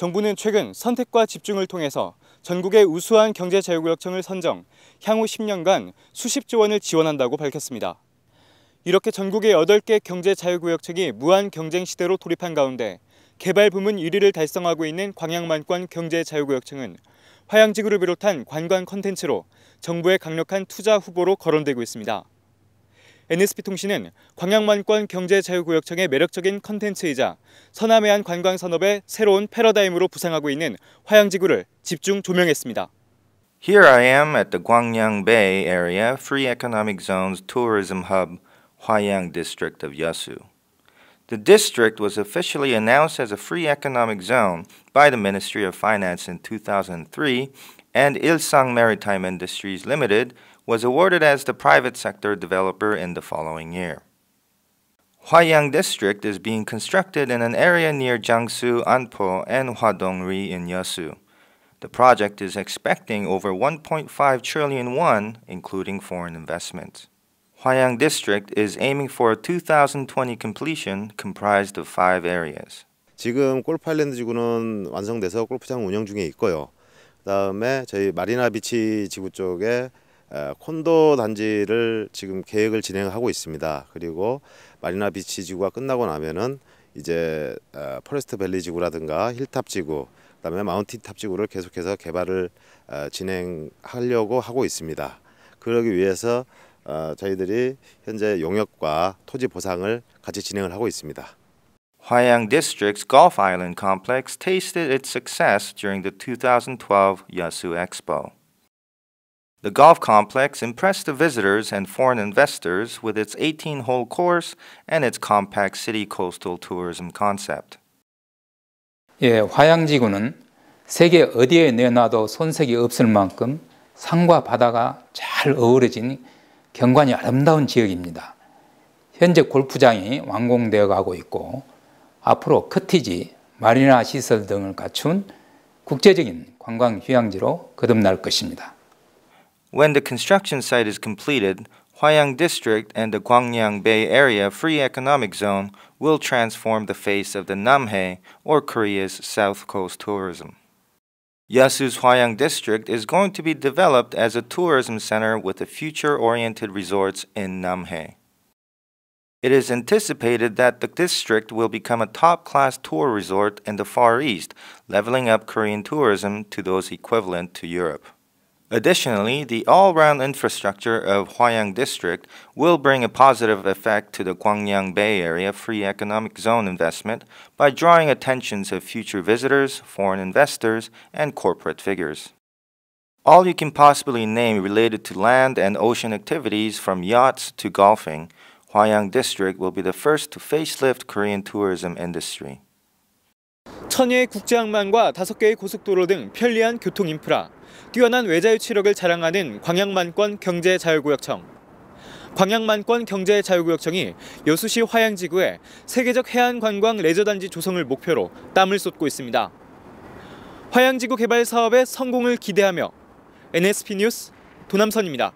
정부는 최근 선택과 집중을 통해서 전국의 우수한 경제자유구역청을 선정, 향후 10년간 수십조 원을 지원한다고 밝혔습니다. 이렇게 전국의 8개 경제자유구역청이 무한 경쟁 시대로 돌입한 가운데 개발 부문 1위를 달성하고 있는 광양만권 경제자유구역청은 화양지구를 비롯한 관광 컨텐츠로 정부의 강력한 투자 후보로 거론되고 있습니다. NSP통신은 광양만권 경제자유구역청의 매력적인 컨텐츠이자 서남해안 관광산업의 새로운 패러다임으로 부상하고 있는 화양지구를 집중 조명했습니다. Here I am at the Gwangyang Bay area Free Economic Zone's tourism hub, Huayang District of Yasu. The district was officially announced as a free economic zone by the Ministry of Finance in 2003 and Ilsang Maritime Industries Limited was awarded as the private sector developer in the following year. Huayang District is being constructed in an area near Jiangsu, Anpo, and Huadongri in Yeosu. The project is expecting over 1.5 trillion won, including foreign investment. Huayang District is aiming for a 2020 completion comprised of five areas. 지금 골파일랜드 지구는 완성돼서 골프장 운영 중에 있고요. 그다음에 저희 마리나 비치 지구 쪽에 콘도 단지를 지금 계획을 진행하고 있습니다. 그리고 마리나 비치 지구가 끝나고 나면은 이제 포레스트 밸리 지구라든가 힐탑 지구 그다음에 마운틴탑 지구를 계속해서 개발을 진행하려고 하고 있습니다. 그러기 위해서 어, 저희들이 현재 용역과 토지 보상을 같이 진행을 하고 있습니다. Hwayang District's Golf Island Complex tasted its success during the 2012 Yasu Expo. The golf complex impressed the visitors and foreign investors with its 18 hole course and its compact city coastal tourism concept. 예, 화양지구는 세계 어디에 내놔도 손색이 없을 만큼 산과 바다가 잘 어우러진 경관이 아름다운 지역입니다. 현재 골프장이 완공되어 가고 있고 앞으로 커티지, 마리나 시설 등을 갖춘 국제적인 관광 휴양지로 거듭날 것입니다. When the construction site is completed, Huayang District and the Gwangyang Bay Area Free Economic Zone will transform the face of the Namhae, or Korea's south coast tourism. Yasu's Huayang District is going to be developed as a tourism center with a future-oriented resorts in Namhae. It is anticipated that the district will become a top-class tour resort in the Far East, leveling up Korean tourism to those equivalent to Europe. Additionally, the all-round infrastructure of Huayang District will bring a positive effect to the Guangyang Bay Area Free Economic Zone investment by drawing attentions of future visitors, foreign investors, and corporate figures. All you can possibly name related to land and ocean activities from yachts to golfing, Huayang District will be the first to facelift Korean tourism industry. 천여의 국제항만과 다섯 개의 고속도로 등 편리한 교통 인프라, 뛰어난 외자유치력을 자랑하는 광양만권 경제자유구역청. 광양만권 경제자유구역청이 여수시 화양지구에 세계적 해안관광 레저단지 조성을 목표로 땀을 쏟고 있습니다. 화양지구 개발 사업의 성공을 기대하며 NSP 뉴스 도남선입니다.